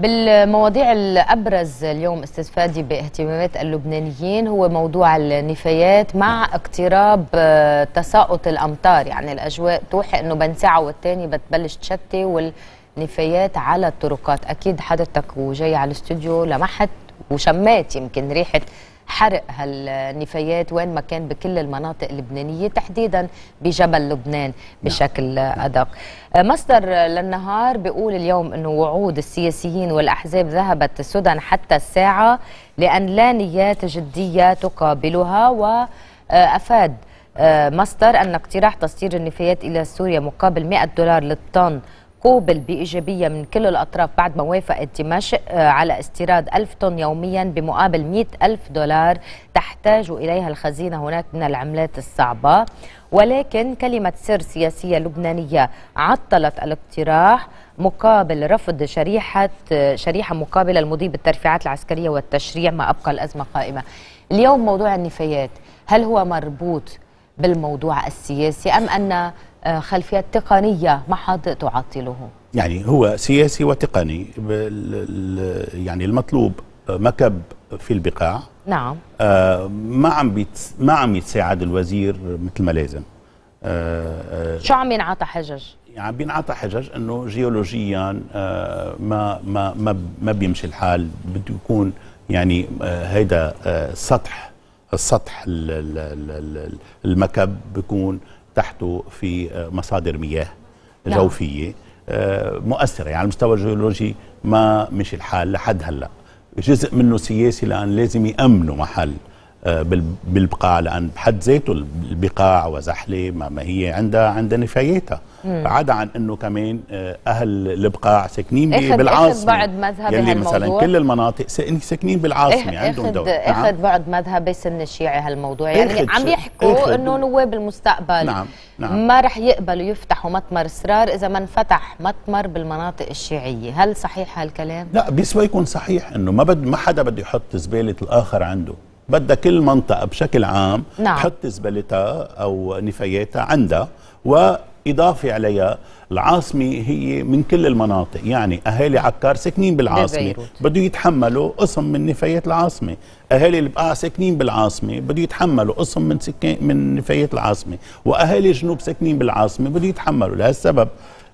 بالمواضيع الأبرز اليوم استفادي باهتمامات اللبنانيين هو موضوع النفايات مع اقتراب آه، تساقط الأمطار يعني الأجواء توحي أنه بين ساعة والثانيه بتبلش تشتي والنفايات على الطرقات أكيد حضرتك وجاي على الاستوديو لمحت وشمات يمكن ريحة حرق هالنفايات وين ما كان بكل المناطق اللبنانية تحديدا بجبل لبنان نعم. بشكل أدق آه، مصدر للنهار بيقول اليوم أنه وعود السياسيين والأحزاب ذهبت السودان حتى الساعة لأن لا نيات جدية تقابلها وأفاد آه، آه، مصدر أن اقتراح تصدير النفايات إلى سوريا مقابل 100 دولار للطن قوبل بإيجابية من كل الأطراف بعد ما وافقت دمشق آه، على استيراد ألف طن يوميا بمقابل مئة ألف دولار تحتاج إليها الخزينة هناك من العملات الصعبة ولكن كلمة سر سياسية لبنانية عطلت الاقتراح مقابل رفض شريحة آه، شريحة مقابلة المضي بالترفيعات العسكرية والتشريع ما أبقى الأزمة قائمة اليوم موضوع النفايات هل هو مربوط بالموضوع السياسي أم أن آه، خلفيات تقنية ما حد تعطله يعني هو سياسي وتقني يعني المطلوب مكب في البقاع نعم آه ما عم ما عم يتساعد الوزير مثل ما لازم آه, آه، شو عم ينعطى حجج؟ عم يعني بينعطى حجج انه جيولوجيا آه ما ما ما ما بيمشي الحال بده يكون يعني آه هيدا آه سطح السطح المكب بيكون تحته في آه، مصادر مياه نعم. جوفيه آه، مؤثره يعني على المستوى الجيولوجي ما مش الحال لحد هلا جزء منه سياسي لان لازم يامنوا محل آه، بالبقاع لان بحد ذاته البقاع وزحله ما هي عندها عندها نفاياتها عدا عن انه كمان آه، اهل البقاع ساكنين بالعاصمه اخذ بعد مذهبي يلي مثلا كل المناطق ساكنين بالعاصمه عندهم دور نعم. اخذ بعد مذهبي سن الشيعي هالموضوع يعني عم يحكوا انه نواب المستقبل نعم. نعم. ما رح يقبلوا يفتحوا مطمر اسرار اذا ما انفتح مطمر بالمناطق الشيعيه هل صحيح هالكلام لا بيسوى يكون صحيح انه ما بد ما حدا بده يحط زباله الاخر عنده بدها كل منطقة بشكل عام نعم. تحط زبالتها أو نفاياتها عندها وإضافة عليها العاصمة هي من كل المناطق يعني أهالي عكار ساكنين بالعاصمة بده يتحملوا قسم من نفايات العاصمة أهالي البقاع ساكنين بالعاصمة بده يتحملوا قسم من سكن من نفايات العاصمة وأهالي الجنوب ساكنين بالعاصمة بده يتحملوا لهالسبب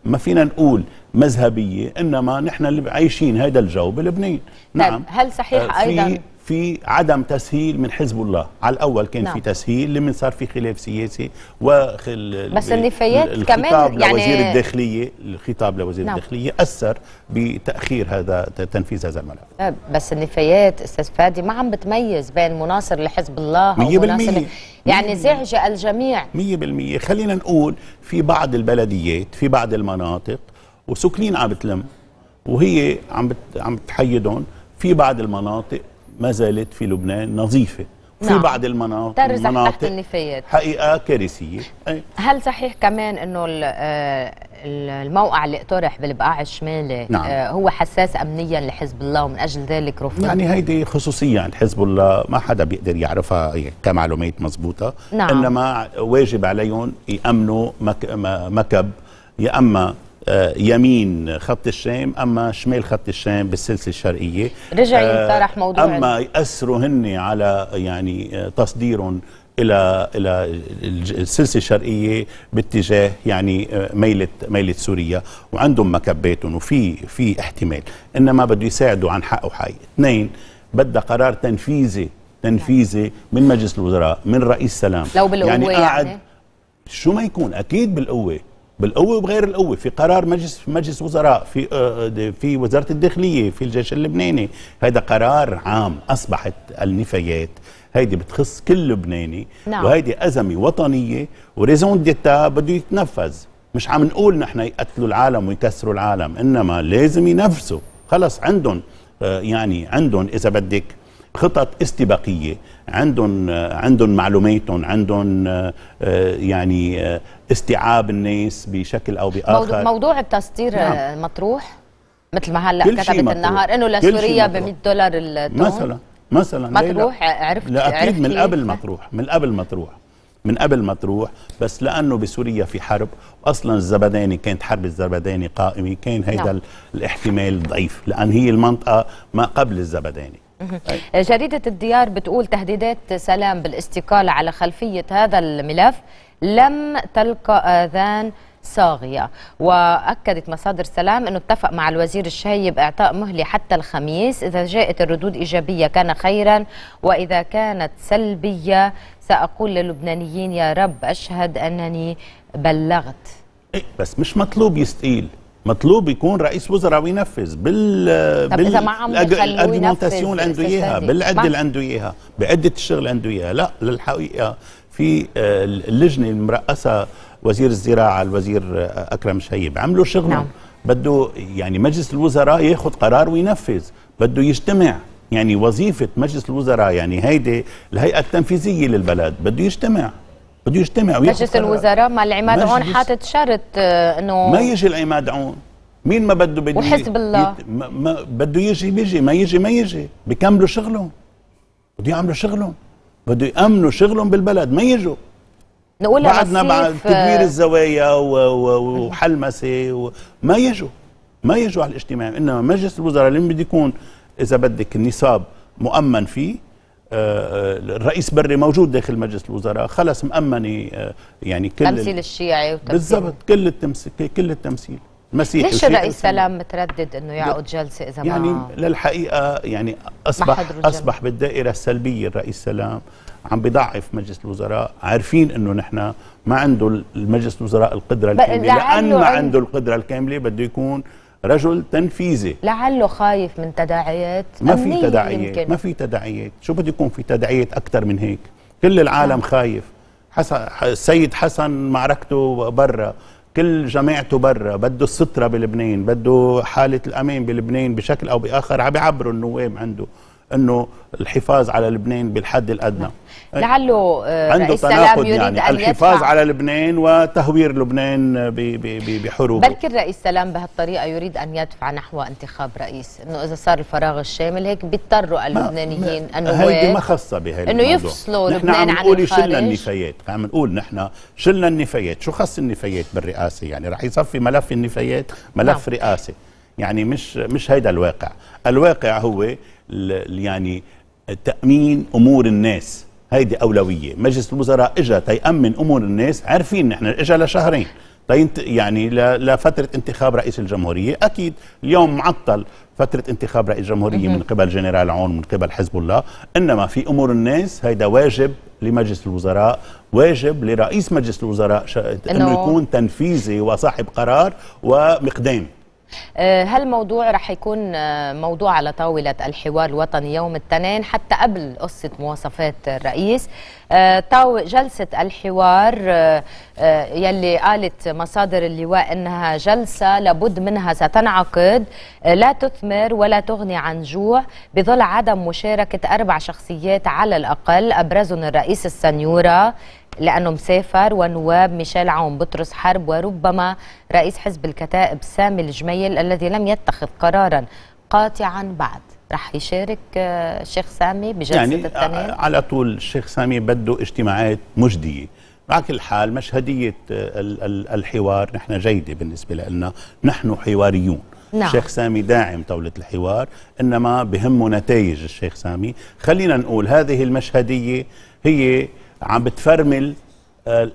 ما فينا نقول مذهبيه انما نحن اللي عايشين هذا الجو بلبنان طيب، نعم هل صحيح آه، ايضا في عدم تسهيل من حزب الله على الاول كان نعم. في تسهيل لمن صار في خلاف سياسي وخل بس النفايات فيات كمان يعني لوزير الداخليه الخطاب لوزير نعم. الداخليه اثر بتاخير هذا تنفيذ هذا الملف أه، بس النفايات استاذ فادي ما عم بتميز بين مناصر لحزب الله او مناصر يعني زعج الجميع 100% خلينا نقول في بعض البلديات في بعض المناطق وسكنين عم بتلم وهي عم عم تحيدهم في بعض المناطق ما زالت في لبنان نظيفه في نعم. بعض المناطق المناطق تحت النفايات حقيقه كارثيه هل صحيح كمان انه آه، الموقع اللي اقترح بالبقاع الشمالي نعم. آه، هو حساس امنيا لحزب الله ومن اجل ذلك رفض يعني هيدي خصوصيه عند حزب الله ما حدا بيقدر يعرفها كمعلومات مضبوطه نعم. انما واجب عليهم يامنوا مكب يا اما آه، يمين خط الشام اما شمال خط الشام بالسلسله الشرقيه رجع ينطرح آه، موضوع اما ياثروا هن على يعني آه، تصديرهم الى الى السلسله الشرقيه باتجاه يعني ميله ميله سوريا وعندهم مكباتهم وفي في احتمال انما بده يساعدوا عن حق وحي اثنين بدها قرار تنفيذي تنفيذي من مجلس الوزراء من رئيس سلام لو بالقوه يعني, يعني. قاعد يعني؟ شو ما يكون اكيد بالقوه بالقوه وبغير القوه في قرار مجلس في مجلس وزراء في آه، آه، في وزاره الداخليه في الجيش اللبناني هذا قرار عام اصبحت النفايات هيدي بتخص كل لبناني نعم. وهيدي ازمه وطنيه وريزون ديتا بده يتنفذ مش عم نقول نحن يقتلوا العالم ويكسروا العالم انما لازم ينفذوا خلص عندهم آه، يعني عندهم اذا بدك خطط استباقيه عندهم عندهم معلوماتهم عندهم آه، يعني آه، استيعاب الناس بشكل او باخر موضوع التصدير آه، نعم. مطروح مثل ما هلا كتبت النهار انه لسوريا ب 100 دولار التون مثلا مثلا مطروح عرفت لا اكيد عرفت من قبل مطروح من قبل مطروح من قبل ما تروح بس لانه بسوريا في حرب اصلا الزبداني كانت حرب الزبداني قائمه كان هيدا نعم. الاحتمال ضعيف لان هي المنطقه ما قبل الزبداني جريدة الديار بتقول تهديدات سلام بالاستقالة على خلفية هذا الملف لم تلقى آذان صاغية وأكدت مصادر سلام أنه اتفق مع الوزير الشايب إعطاء مهلة حتى الخميس إذا جاءت الردود إيجابية كان خيرا وإذا كانت سلبية سأقول للبنانيين يا رب أشهد أنني بلغت إيه، بس مش مطلوب يستقيل مطلوب يكون رئيس وزراء وينفذ بال بال... الاجمنتاسيون اللي عنده اياها بالعده اللي عنده اياها بعده الشغل اللي عنده اياها لا للحقيقه في آه، اللجنه المرأسه وزير الزراعه الوزير آه، اكرم شهيب عملوا شغل نعم. بده يعني مجلس الوزراء ياخذ قرار وينفذ بده يجتمع يعني وظيفه مجلس الوزراء يعني هيدي الهيئه التنفيذيه للبلد بده يجتمع بده يجتمع وياخذ مجلس الوزراء ما العماد عون حاطط شرط آه، انه ما يجي العماد عون مين ما بده بده وحزب الله يت... ما... ما بده يجي بيجي ما يجي ما يجي بيكملوا شغلهم بده يعملوا شغلهم بده يامنوا شغلهم بالبلد ما يجوا نقولها بعدنا بعد آه، تدوير الزوايا و... و... وحلمسه و... ما يجوا ما يجوا على الاجتماع انما مجلس الوزراء اللي بده يكون اذا بدك النصاب مؤمن فيه الرئيس بري موجود داخل مجلس الوزراء خلص مأمني آه، يعني كل تمثيل الشيعي بالضبط كل التمثيل كل التمثيل مسيح ليش الرئيس سلام متردد انه يعقد جلسه اذا ما يعني للحقيقه يعني اصبح اصبح بالدائره السلبيه الرئيس سلام عم بضعف مجلس الوزراء عارفين انه نحن ما عنده المجلس الوزراء القدره الكامله لان ما عنده القدره الكامله بده يكون رجل تنفيذي لعله خايف من تداعيات ما في تداعيات يمكن. ما في تداعيات شو بده يكون في تداعيات اكثر من هيك كل العالم آه. خايف حسن السيد حسن معركته برا كل جماعته برا بده السترة بلبنان بده حالة الأمان بلبنان بشكل أو بآخر عم بيعبروا النواب عنده انه الحفاظ على لبنان بالحد الادنى نعم. لعله آه، عنده رئيس سلام يريد يعني أن الحفاظ على لبنان وتهوير لبنان بحروبه بلكي الرئيس سلام بهالطريقه يريد ان يدفع نحو انتخاب رئيس انه اذا صار الفراغ الشامل هيك بيضطروا اللبنانيين هي هيدي ما خاصه بهي انه يفصلوا لبنان عن الخارج شلنا النفايات عم نقول نحن شلنا النفايات شو خص النفايات بالرئاسه يعني رح يصفي ملف النفايات ملف نعم. رئاسي يعني مش مش هيدا الواقع الواقع هو يعني تامين امور الناس هيدي اولويه مجلس الوزراء اجى تيامن امور الناس عارفين نحن اجى لشهرين يعني لفتره انتخاب رئيس الجمهوريه اكيد اليوم معطل فتره انتخاب رئيس الجمهوريه من قبل جنرال عون من قبل حزب الله انما في امور الناس هيدا واجب لمجلس الوزراء واجب لرئيس مجلس الوزراء انه يكون تنفيذي وصاحب قرار ومقدام آه، هل موضوع رح يكون آه، موضوع على طاولة الحوار الوطني يوم الاثنين حتى قبل قصة مواصفات الرئيس آه، جلسة الحوار يلي قالت مصادر اللواء أنها جلسة لابد منها ستنعقد لا تثمر ولا تغني عن جوع بظل عدم مشاركة أربع شخصيات على الأقل أبرزهم الرئيس السنيورة لأنه مسافر ونواب ميشيل عون بطرس حرب وربما رئيس حزب الكتائب سامي الجميل الذي لم يتخذ قرارا قاطعا بعد رح يشارك آه، الشيخ سامي بجلسة يعني آه، التنين؟ آه، على طول الشيخ سامي بده اجتماعات مجدية مع كل حال مشهدية الحوار نحن جيدة بالنسبة لنا نحن حواريون نعم. الشيخ سامي داعم طاولة الحوار إنما بهمه نتائج الشيخ سامي خلينا نقول هذه المشهدية هي عم بتفرمل آه،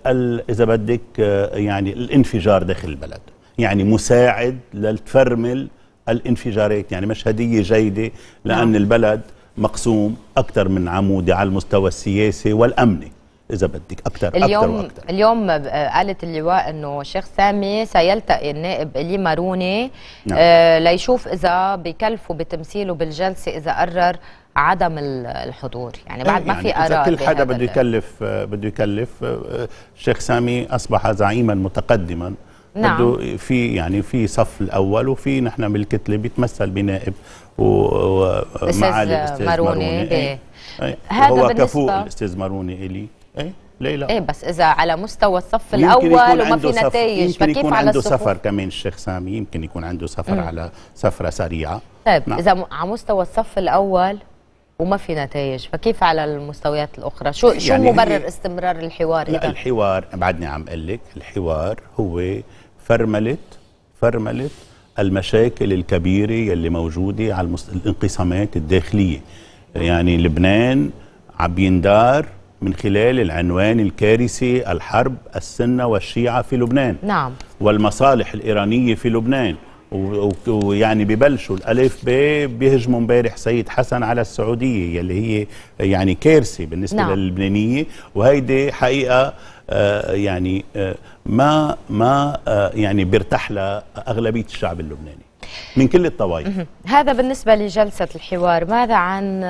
اذا بدك آه، يعني الانفجار داخل البلد يعني مساعد لتفرمل الانفجارات يعني مشهديه جيده لان نعم. البلد مقسوم اكثر من عمودي على المستوى السياسي والامني اذا بدك اكثر اليوم اكثر واكثر اليوم آه، قالت اللواء انه الشيخ سامي سيلتقي النائب الي ماروني نعم. آه ليشوف اذا بكلفه بتمثيله بالجلسه اذا قرر عدم الحضور يعني بعد ما إيه، يعني في اراء كل حدا بده يكلف بده يكلف الشيخ آه، سامي اصبح زعيما متقدما نعم. بده في يعني في صف الاول وفي نحن بالكتله بيتمثل بنائب ومعالي الاستاذ ماروني, ماروني. إيه. إيه. إيه. هذا هو كفوء الاستاذ ماروني الي إيه؟ ليه لا؟ ايه بس اذا على مستوى الصف الاول وما في نتائج فكيف يكون على عنده الصفوف؟ سفر كمان الشيخ سامي يمكن يكون عنده سفر مم. على سفره سريعه طيب نعم. اذا على مستوى الصف الاول وما في نتائج فكيف على المستويات الاخرى شو يعني شو مبرر استمرار الحوار لا الحوار بعدني عم اقول لك الحوار هو فرمله فرمله المشاكل الكبيره يلي موجوده على المست... الانقسامات الداخليه يعني لبنان عم يندار من خلال العنوان الكارثي الحرب السنه والشيعه في لبنان نعم والمصالح الايرانيه في لبنان ويعني ببلشوا الالف ب بيهجموا امبارح سيد حسن على السعوديه يلي هي يعني كارثه بالنسبه نعم. للبنانيه وهيدي حقيقه آه، يعني آه، ما ما آه، يعني بيرتاح لها اغلبيه الشعب اللبناني من كل الطوائف هذا بالنسبه لجلسه الحوار ماذا عن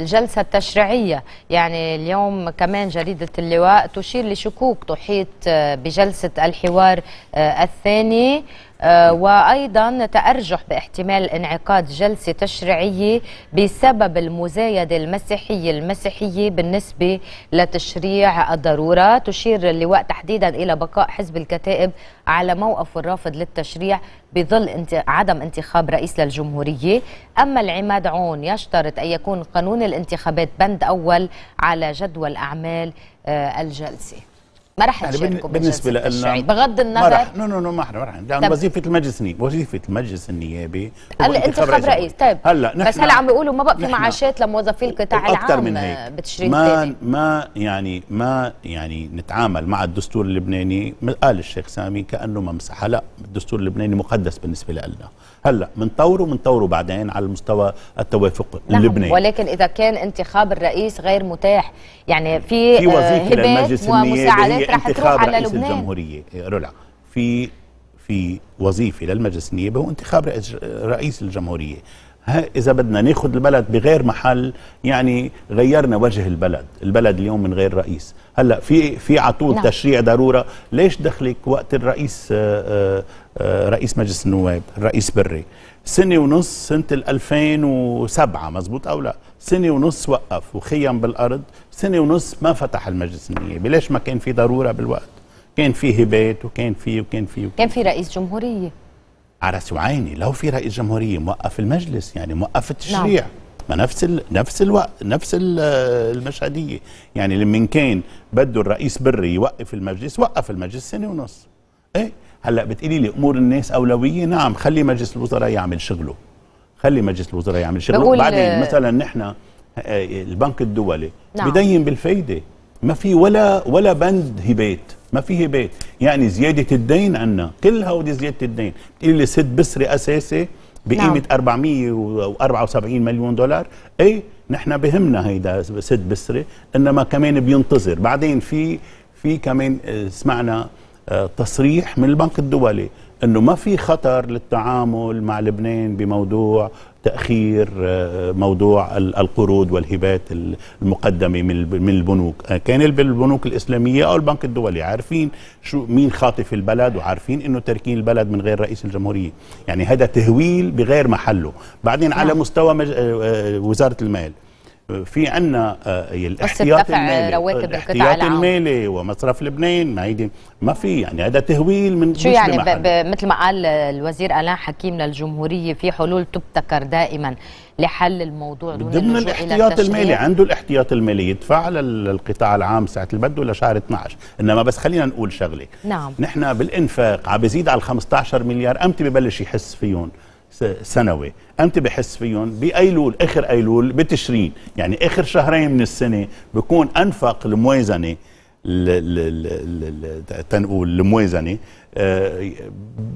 الجلسة التشريعية يعني اليوم كمان جريدة اللواء تشير لشكوك تحيط بجلسة الحوار الثاني آه، وأيضا تأرجح باحتمال انعقاد جلسة تشريعية بسبب المزايدة المسيحية المسيحية بالنسبة لتشريع الضرورة تشير اللواء تحديدا إلى بقاء حزب الكتائب على موقفه الرافض للتشريع بظل انت... عدم انتخاب رئيس للجمهورية أما العماد عون يشترط أن يكون قانون الانتخابات بند أول على جدول أعمال آه، الجلسة ما راح يعني بالنسبه لنا بغض النظر ما نو نو نو ما راح لان وظيفه المجلس النيابي وظيفه المجلس النيابي هلا انت خبر رئيس طيب هلا نحن بس هلا عم بيقولوا ما بقى في معاشات لموظفي القطاع العام اكثر من هيك بتشرين ما تاني. ما يعني ما يعني نتعامل مع الدستور اللبناني قال الشيخ سامي كانه ممسحه لا الدستور اللبناني مقدس بالنسبه لنا هلا بنطوره بنطوره بعدين على المستوى التوافق نعم اللبناني ولكن اذا كان انتخاب الرئيس غير متاح يعني في آه، في وظيفه للمجلس النيابي رح تروح على رئيس لبنان الجمهوريه إيه، رلع في في وظيفه للمجلس النيابي هو انتخاب رئيس الجمهوريه اذا بدنا ناخذ البلد بغير محل يعني غيرنا وجه البلد البلد اليوم من غير رئيس هلا في في عطول نعم. تشريع ضروره ليش دخلك وقت الرئيس آآ آه، آآ آه، آه، رئيس مجلس النواب الرئيس بري سنه ونص سنه 2007 مزبوط او لا سنه ونص وقف وخيم بالارض سنه ونص ما فتح المجلس النيابي ليش ما كان في ضروره بالوقت كان في هبات وكان في وكان في وكان في رئيس جمهوريه على سعيني لو في رئيس جمهوريه موقف المجلس يعني موقف التشريع نعم. ما نفس ال... نفس الوقت نفس المشهديه يعني لما كان بده الرئيس بري يوقف المجلس وقف المجلس سنه ونص ايه هلا بتقولي لي امور الناس اولويه نعم خلي مجلس الوزراء يعمل شغله خلي مجلس الوزراء يعمل شغله بعدين آه مثلا نحن آه، البنك الدولي نعم. بدين بالفايده ما في ولا ولا بند هبات ما في هبات يعني زياده الدين عنا كلها ودي زياده الدين بتقول لي سد بسري اساسي بقيمه نعم. 474 مليون دولار اي نحن بهمنا هيدا سد بسري انما كمان بينتظر بعدين في في كمان آه، سمعنا آه، تصريح من البنك الدولي انه ما في خطر للتعامل مع لبنان بموضوع تاخير آه، موضوع القروض والهبات المقدمه من البنوك آه، كان البنوك الاسلاميه او البنك الدولي عارفين شو مين خاطف البلد وعارفين انه تركين البلد من غير رئيس الجمهوريه يعني هذا تهويل بغير محله بعدين على نعم. مستوى آه، وزاره المال في عنا آه، الاحتياط المالي آه، الاحتياط المالي ومصرف لبنان ما هيدي ما في يعني هذا تهويل من شو يعني مثل ما قال الوزير الاء حكيم للجمهوريه في حلول تبتكر دائما لحل الموضوع دون ضمن الاحتياط المالي عنده الاحتياط المالي يدفع للقطاع العام ساعه اللي بده لشهر 12 انما بس خلينا نقول شغله نعم نحن بالانفاق عم بزيد على ال 15 مليار امتى ببلش يحس فيهم سنوي امتى بحس فيهم بايلول اخر ايلول بتشرين يعني اخر شهرين من السنه بكون انفق الموازنه تنقول الموازنه آه،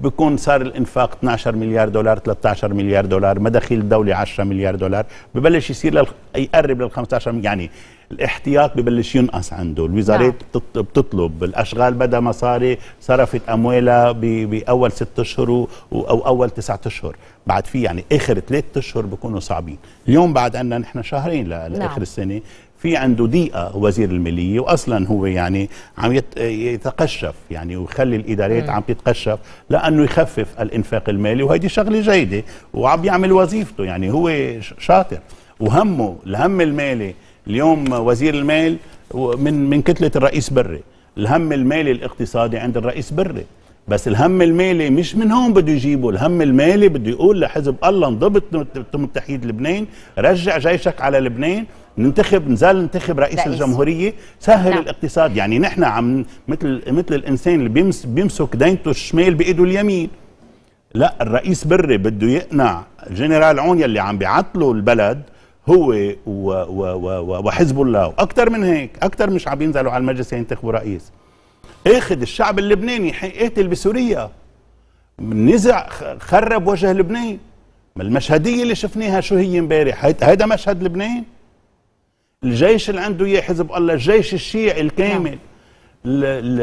بكون صار الانفاق 12 مليار دولار 13 مليار دولار مداخيل الدوله 10 مليار دولار ببلش يصير لل... يقرب لل 15 يعني الاحتياط ببلش ينقص عنده الوزارات نعم. بتطلب الاشغال بدا مصاري صرفت اموالها باول ست اشهر و... او اول تسعة اشهر بعد في يعني اخر ثلاث اشهر بكونوا صعبين اليوم بعد عندنا نحن شهرين لاخر نعم. السنه في عنده ضيقه وزير الماليه واصلا هو يعني عم يتقشف يعني ويخلي الادارات عم تتقشف لانه يخفف الانفاق المالي وهيدي شغله جيده وعم يعمل وظيفته يعني هو شاطر وهمه الهم المالي اليوم وزير المال من من كتله الرئيس بري الهم المالي الاقتصادي عند الرئيس بري بس الهم المالي مش من هون بده يجيبه الهم المالي بده يقول لحزب الله انضبط تم تحييد لبنان رجع جيشك على لبنان ننتخب نزال ننتخب رئيس, رئيس. الجمهوريه سهل نعم. الاقتصاد يعني نحن عم مثل مثل الانسان اللي بيمس بيمسك دينته الشمال بايده اليمين لا الرئيس بري بده يقنع جنرال عون يلي عم بيعطله البلد هو وحزب الله واكثر من هيك اكثر مش عم ينزلوا على المجلس ينتخبوا رئيس اخذ الشعب اللبناني يقاتل بسوريا نزع خرب وجه لبنان المشهديه اللي شفناها شو هي امبارح هيدا مشهد لبنان الجيش اللي عنده اياه حزب الله الجيش الشيعي الكامل نعم. لا. ل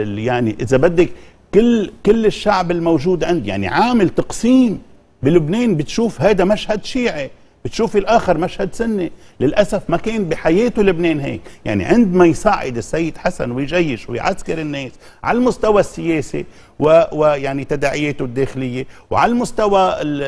ل ل يعني اذا بدك كل كل الشعب الموجود عند يعني عامل تقسيم بلبنان بتشوف هذا مشهد شيعي بتشوفي الاخر مشهد سني للاسف ما كان بحياته لبنان هيك يعني عندما يصعد السيد حسن ويجيش ويعسكر الناس على المستوى السياسي ويعني تداعياته الداخليه وعلى المستوى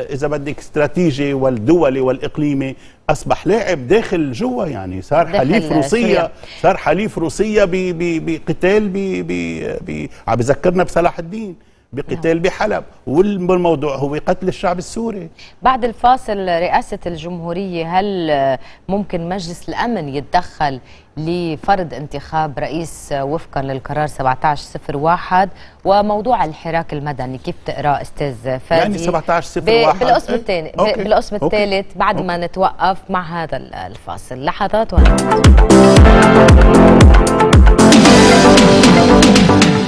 اذا بدك استراتيجي والدولي والاقليمي اصبح لاعب داخل جوا يعني صار حليف روسيا صار حليف روسيا بقتال بي بي بي عم بذكرنا بصلاح الدين بقتال بحلب والموضوع هو قتل الشعب السوري بعد الفاصل رئاسة الجمهورية هل ممكن مجلس الأمن يتدخل لفرض انتخاب رئيس وفقا للقرار 1701 وموضوع الحراك المدني كيف تقرا استاذ فادي يعني 1701 بالقسم إيه. الثاني بالقسم الثالث بعد أوكي. ما نتوقف مع هذا الفاصل لحظات ونعود